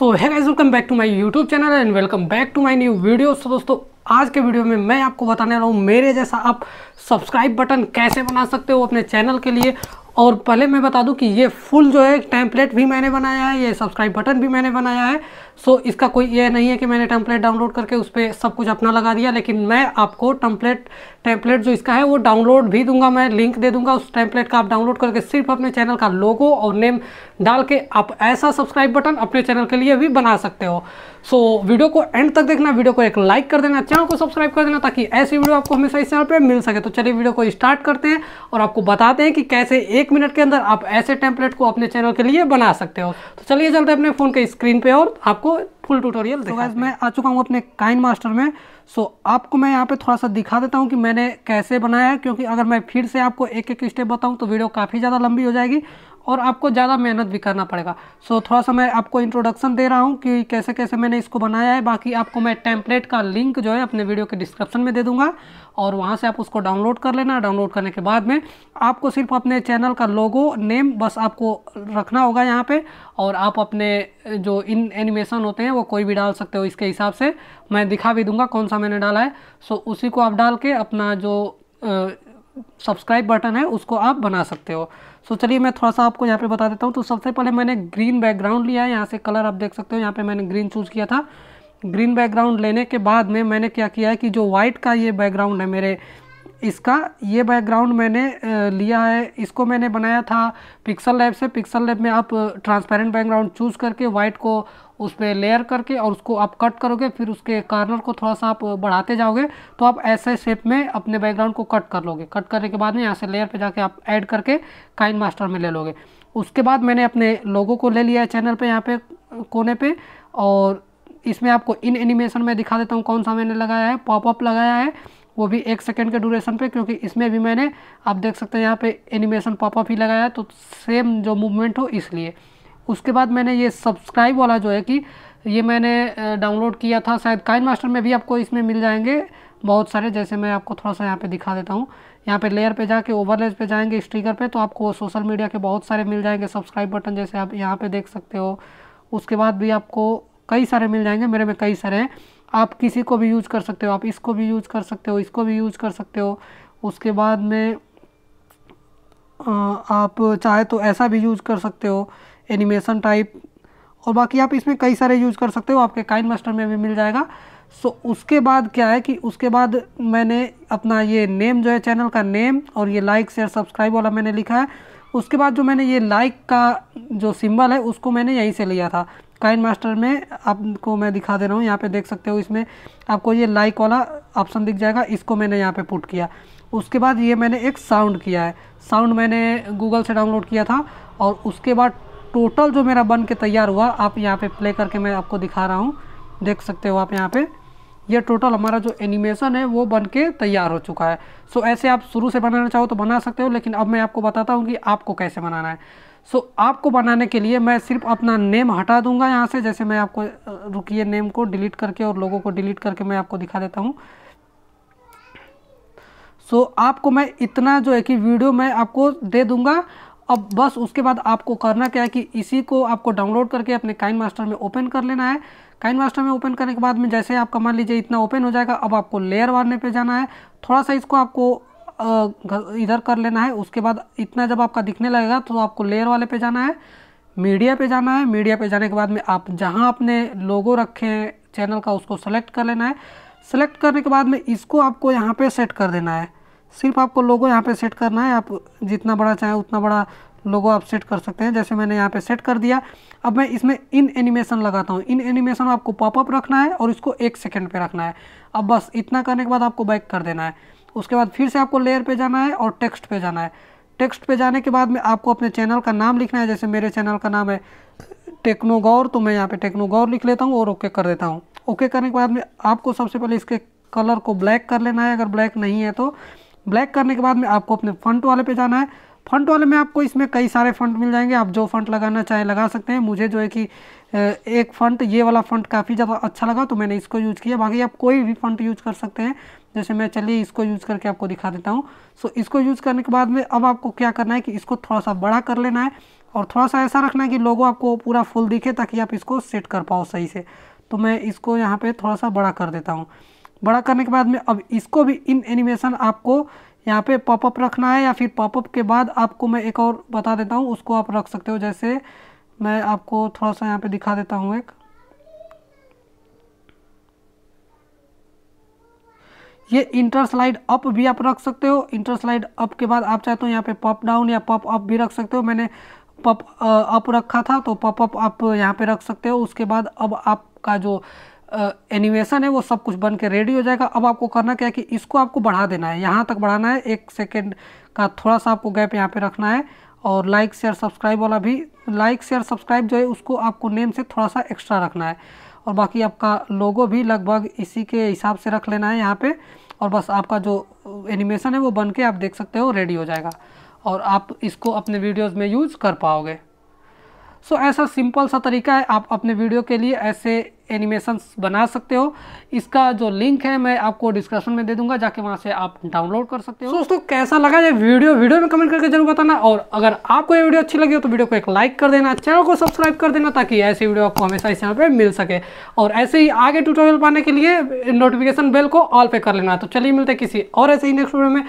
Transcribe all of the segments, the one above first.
so hi guys welcome back to my YouTube channel and welcome back to my new video so दोस्तों आज के video में मैं आपको बताने वाला हूँ मेरे जैसा आप सब्सक्राइब बटन कैसे बना सकते हो अपने चैनल के लिए और पहले मैं बता दूं कि ये फुल जो है टैंपलेट भी मैंने बनाया है ये सब्सक्राइब बटन भी मैंने बनाया है सो इसका कोई ये नहीं है कि मैंने टैंपलेट डाउनलोड करके उस पर सब कुछ अपना लगा दिया लेकिन मैं आपको टैंपलेट टैंपलेट जो इसका है वो डाउनलोड भी दूंगा मैं लिंक दे दूंगा उस टैंपलेट का आप डाउनलोड करके सिर्फ अपने चैनल का लोगो और नेम डाल के आप ऐसा सब्सक्राइब बटन अपने चैनल के लिए भी बना सकते हो सो so, वीडियो को एंड तक देखना वीडियो को एक लाइक कर देना चैनल को सब्सक्राइब कर देना ताकि ऐसी वीडियो आपको हमेशा इस चैनल पर मिल सके तो चलिए वीडियो को स्टार्ट करते हैं और आपको बताते हैं कि कैसे एक मिनट के अंदर आप ऐसे टेम्पलेट को अपने चैनल के लिए बना सकते हो तो चलिए चलते अपने फ़ोन के स्क्रीन पे और आपको फुल ट्यूटोरियल तो मैं आ चुका हूँ अपने काइन मास्टर में सो so, आपको मैं यहाँ पे थोड़ा सा दिखा देता हूँ कि मैंने कैसे बनाया क्योंकि अगर मैं फिर से आपको एक एक स्टेप बताऊँ तो वीडियो काफ़ी ज़्यादा लंबी हो जाएगी और आपको ज़्यादा मेहनत भी करना पड़ेगा सो so, थोड़ा सा मैं आपको इंट्रोडक्शन दे रहा हूँ कि कैसे कैसे मैंने इसको बनाया है बाकी आपको मैं टेम्पलेट का लिंक जो है अपने वीडियो के डिस्क्रिप्शन में दे दूँगा और वहाँ से आप उसको डाउनलोड कर लेना डाउनलोड करने के बाद में आपको सिर्फ अपने चैनल का लोगो नेम बस आपको रखना होगा यहाँ पर और आप अपने जो इन एनिमेशन होते हैं वो कोई भी डाल सकते हो इसके हिसाब से मैं दिखा भी दूंगा कौन सा मैंने डाला है सो so, उसी को आप डाल के अपना जो सब्सक्राइब बटन है उसको आप बना सकते हो सो so, चलिए मैं थोड़ा सा आपको यहाँ पे बता देता हूँ तो सबसे पहले मैंने ग्रीन बैकग्राउंड लिया है यहाँ से कलर आप देख सकते हो यहाँ पे मैंने ग्रीन चूज़ किया था ग्रीन बैकग्राउंड लेने के बाद में मैंने क्या किया है कि जो वाइट का ये बैकग्राउंड है मेरे इसका ये बैकग्राउंड मैंने लिया है इसको मैंने बनाया था पिक्सल लैब से पिक्सल लैब में आप ट्रांसपेरेंट बैकग्राउंड चूज़ करके वाइट को उस पर लेयर करके और उसको आप कट करोगे फिर उसके कार्नर को थोड़ा सा आप बढ़ाते जाओगे तो आप ऐसे शेप में अपने बैकग्राउंड को कट कर लोगे कट करने के बाद में यहाँ से लेयर पर जाके आप ऐड करके काइन मास्टर में ले लोगे उसके बाद मैंने अपने लोगों को ले लिया है चैनल पर यहाँ पर कोने पर और इसमें आपको इन एनिमेशन में दिखा देता हूँ कौन सा मैंने लगाया है पॉपअप लगाया है वो भी एक सेकंड के ड्यूरेशन पे क्योंकि इसमें भी मैंने आप देख सकते हैं यहाँ पे एनिमेशन पॉपअप ही लगाया है तो सेम जो मूवमेंट हो इसलिए उसके बाद मैंने ये सब्सक्राइब वाला जो है कि ये मैंने डाउनलोड किया था शायद काइन मास्टर में भी आपको इसमें मिल जाएंगे बहुत सारे जैसे मैं आपको थोड़ा सा यहाँ पे दिखा देता हूँ यहाँ पे लेयर पे जाके ओवरलेज पे जाएंगे स्टिकर पे तो आपको सोशल मीडिया के बहुत सारे मिल जाएंगे सब्सक्राइब बटन जैसे आप यहाँ पे देख सकते हो उसके बाद भी आपको कई सारे मिल जाएंगे मेरे में कई सारे हैं आप किसी को भी यूज कर सकते हो आप इसको भी यूज कर सकते हो इसको भी यूज कर सकते हो उसके बाद में आप चाहे तो ऐसा भी यूज कर सकते हो एनिमेशन टाइप और बाकी आप इसमें कई सारे यूज कर सकते हो आपके काइन मास्टर में भी मिल जाएगा सो so, उसके बाद क्या है कि उसके बाद मैंने अपना ये नेम जो है चैनल का नेम और ये लाइक शेयर सब्सक्राइब वाला मैंने लिखा है उसके बाद जो मैंने ये लाइक का जो सिंबल है उसको मैंने यहीं से लिया था काइन मास्टर में आपको मैं दिखा दे रहा हूँ यहाँ पे देख सकते हो इसमें आपको ये लाइक वाला ऑप्शन दिख जाएगा इसको मैंने यहाँ पे पुट किया उसके बाद ये मैंने एक साउंड किया है साउंड मैंने गूगल से डाउनलोड किया था और उसके बाद टोटल जो मेरा बन के तैयार हुआ आप यहाँ पे प्ले करके मैं आपको दिखा रहा हूँ देख सकते हो आप यहाँ पे ये टोटल हमारा जो एनिमेशन है वो बन के तैयार हो चुका है सो so, ऐसे आप शुरू से बनाना चाहो तो बना सकते हो लेकिन अब मैं आपको बताता हूँ कि आपको कैसे बनाना है सो so, आपको बनाने के लिए मैं सिर्फ अपना नेम हटा दूंगा यहाँ से जैसे मैं आपको रुकिए नेम को डिलीट करके और लोगों को डिलीट करके मैं आपको दिखा देता हूँ सो so, आपको मैं इतना जो है कि वीडियो मैं आपको दे दूंगा अब बस उसके बाद आपको करना क्या है कि इसी को आपको डाउनलोड करके अपने काइन मास्टर में ओपन कर लेना है काइन मास्टर में ओपन करने के बाद में जैसे आपका मान लीजिए इतना ओपन हो जाएगा अब आपको लेयर वारने पे जाना है थोड़ा सा इसको आपको इधर कर लेना है उसके बाद इतना जब आपका दिखने लगेगा तो आपको लेयर वाले पे जाना है मीडिया पे जाना है मीडिया पे जाने के बाद में आप जहाँ अपने लोगो रखे हैं चैनल का उसको सेलेक्ट कर लेना है सेलेक्ट करने के बाद में इसको आपको यहाँ पे सेट कर देना है सिर्फ आपको लोगो यहाँ पे सेट करना है आप जितना बड़ा चाहें उतना बड़ा लोगो आप सेट कर सकते हैं जैसे मैंने यहाँ पे सेट कर दिया अब मैं इसमें इन एनिमेशन लगाता हूँ इन एनिमेशन आपको पॉपअप रखना है और इसको एक सेकेंड पर रखना है अब बस इतना करने के बाद आपको बैक कर देना है उसके बाद फिर से आपको लेयर पर जाना है और टेक्स्ट पे जाना है टेक्स्ट पे जाने के बाद में आपको अपने चैनल का नाम लिखना है जैसे मेरे चैनल का नाम है टेक्नो गौर तो मैं यहाँ पे टेक्नो गौर लिख लेता हूँ और ओके कर देता हूँ ओके करने के बाद में आपको सबसे पहले इसके कलर को ब्लैक कर लेना है अगर ब्लैक नहीं है तो ब्लैक करने के बाद में आपको अपने फंट वाले पे जाना है फंट वाले में आपको इसमें कई सारे फंट मिल जाएंगे आप जो फंट लगाना चाहे लगा सकते हैं मुझे जो है कि एक फंट ये वाला फंट काफ़ी ज़्यादा अच्छा लगा तो मैंने इसको यूज़ किया बाकी आप कोई भी फंट यूज़ कर सकते हैं जैसे मैं चलिए इसको यूज़ करके आपको दिखा देता हूँ सो so, इसको यूज़ करने के बाद में अब आपको क्या करना है कि इसको थोड़ा सा बड़ा कर लेना है और थोड़ा सा ऐसा रखना है कि लोगों आपको पूरा फुल दिखे ताकि आप इसको सेट कर पाओ सही से तो मैं इसको यहाँ पर थोड़ा सा बड़ा कर देता हूँ बड़ा करने के बाद में अब इसको भी इन एनिमेशन आपको यहाँ पे पॉपअप रखना है या फिर पॉपअप के बाद आपको मैं एक और बता देता हूँ उसको आप रख सकते हो जैसे मैं आपको थोड़ा सा यहाँ पे दिखा देता हूँ एक ये इंटर स्लाइड अप भी आप रख सकते हो इंटर स्लाइड अप के बाद आप चाहे तो यहाँ पे पॉप डाउन या पॉप अप भी रख सकते हो मैंने पॉप अप रखा था तो पॉप अप आप यहाँ पे रख सकते हो उसके बाद अब आपका जो एनिमेशन है वो सब कुछ बन के रेडी हो जाएगा अब आपको करना क्या है कि इसको आपको बढ़ा देना है यहाँ तक बढ़ाना है एक सेकेंड का थोड़ा सा आपको गैप यहाँ पर रखना है और लाइक शेयर सब्सक्राइब वाला भी लाइक शेयर सब्सक्राइब जो है उसको आपको नेम से थोड़ा सा एक्स्ट्रा रखना है और बाकी आपका लोगो भी लगभग इसी के हिसाब से रख लेना है यहाँ पे और बस आपका जो एनिमेशन है वो बन के आप देख सकते हो रेडी हो जाएगा और आप इसको अपने वीडियोज़ में यूज़ कर पाओगे सो so, ऐसा सिंपल सा तरीका है आप अपने वीडियो के लिए ऐसे एनिमेशंस बना सकते हो इसका जो लिंक है मैं आपको डिस्क्रिप्शन में दे दूंगा जाके वहाँ से आप डाउनलोड कर सकते हो दोस्तों so, कैसा लगा ये वीडियो वीडियो में कमेंट करके जरूर बताना और अगर आपको ये वीडियो अच्छी लगी हो तो वीडियो को एक लाइक कर देना चैनल को सब्सक्राइब कर देना ताकि ऐसी वीडियो आपको हमेशा इस चैनल पर मिल सके और ऐसे ही आगे ट्यूटोरियल पाने के लिए नोटिफिकेशन बेल को ऑल पे कर लेना तो चलिए मिलते किसी और ऐसे ही नेक्स्ट वीडियो में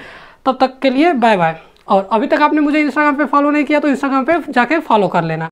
तब तक के लिए बाय बाय और अभी तक आपने मुझे इंस्टाग्राम पे फॉलो नहीं किया तो इंस्टाग्राम पे जाके फॉलो कर लेना